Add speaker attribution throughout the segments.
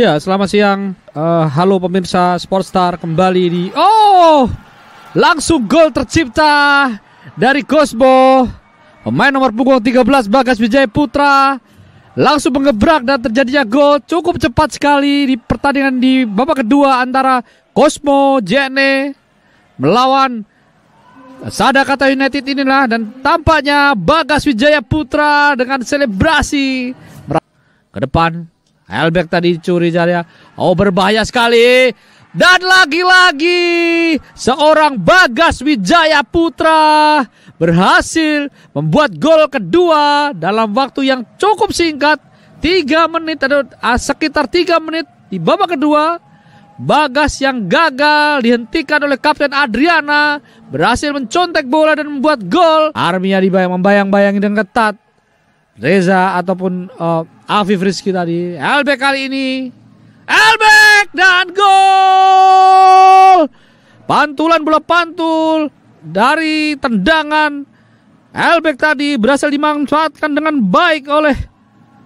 Speaker 1: Ya, selamat siang. Uh, halo pemirsa Sportstar kembali di Oh! Langsung gol tercipta dari Gosbo. Pemain nomor punggung 13 Bagas Wijaya Putra langsung mengebrak dan terjadinya gol cukup cepat sekali di pertandingan di babak kedua antara Cosmo JNE melawan Sadakata United inilah dan tampaknya Bagas Wijaya Putra dengan selebrasi ke depan Helbeck tadi dicuri jari. Oh berbahaya sekali. Dan lagi-lagi seorang Bagas Wijaya Putra berhasil membuat gol kedua dalam waktu yang cukup singkat. tiga menit atau ah, sekitar tiga menit di babak kedua. Bagas yang gagal dihentikan oleh Kapten Adriana berhasil mencontek bola dan membuat gol. Armia dibayang membayang-bayangi dengan ketat. Reza ataupun uh, Afif Rizky tadi. LB kali ini. LB dan gol. Pantulan bola pantul dari tendangan LB tadi berhasil dimanfaatkan dengan baik oleh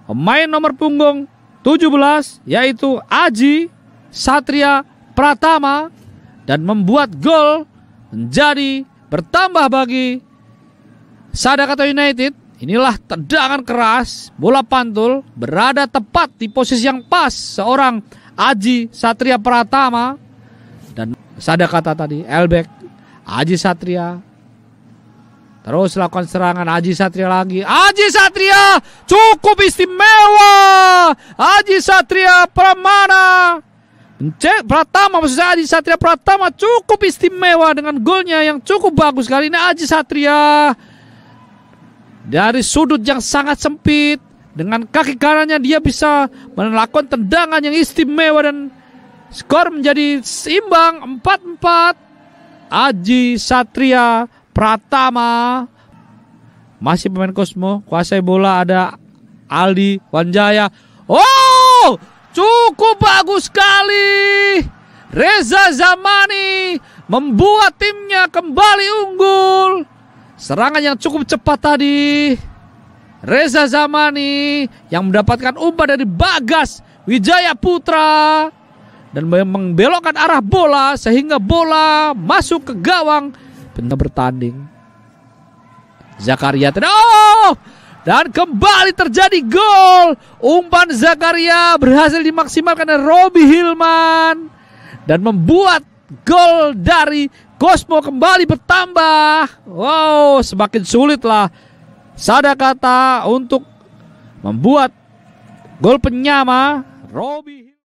Speaker 1: pemain nomor punggung 17 yaitu Aji Satria Pratama dan membuat gol menjadi bertambah bagi Sadakata United Inilah tendangan keras, bola pantul berada tepat di posisi yang pas seorang Aji Satria Pratama dan sadar kata tadi Elbek Aji Satria terus lakukan serangan Aji Satria lagi Aji Satria cukup istimewa Aji Satria Pramana Cek Pratama maksud saya Aji Satria Pratama cukup istimewa dengan golnya yang cukup bagus kali ini Aji Satria dari sudut yang sangat sempit, dengan kaki kanannya dia bisa melakukan tendangan yang istimewa dan skor menjadi seimbang 4-4. Aji Satria Pratama masih pemain kosmo kuasai bola ada Aldi Wanjaya. Oh, cukup bagus sekali. Reza Zamani membuat timnya kembali unggul. Serangan yang cukup cepat tadi. Reza Zamani yang mendapatkan umpan dari Bagas Wijaya Putra dan membelokkan arah bola sehingga bola masuk ke gawang benar bertanding. Zakaria tidak oh! dan kembali terjadi gol. Umpan Zakaria berhasil dimaksimalkan oleh Robi Hilman dan membuat Gol dari Cosmo kembali bertambah. Wow, semakin sulitlah kata untuk membuat gol penyama Robi.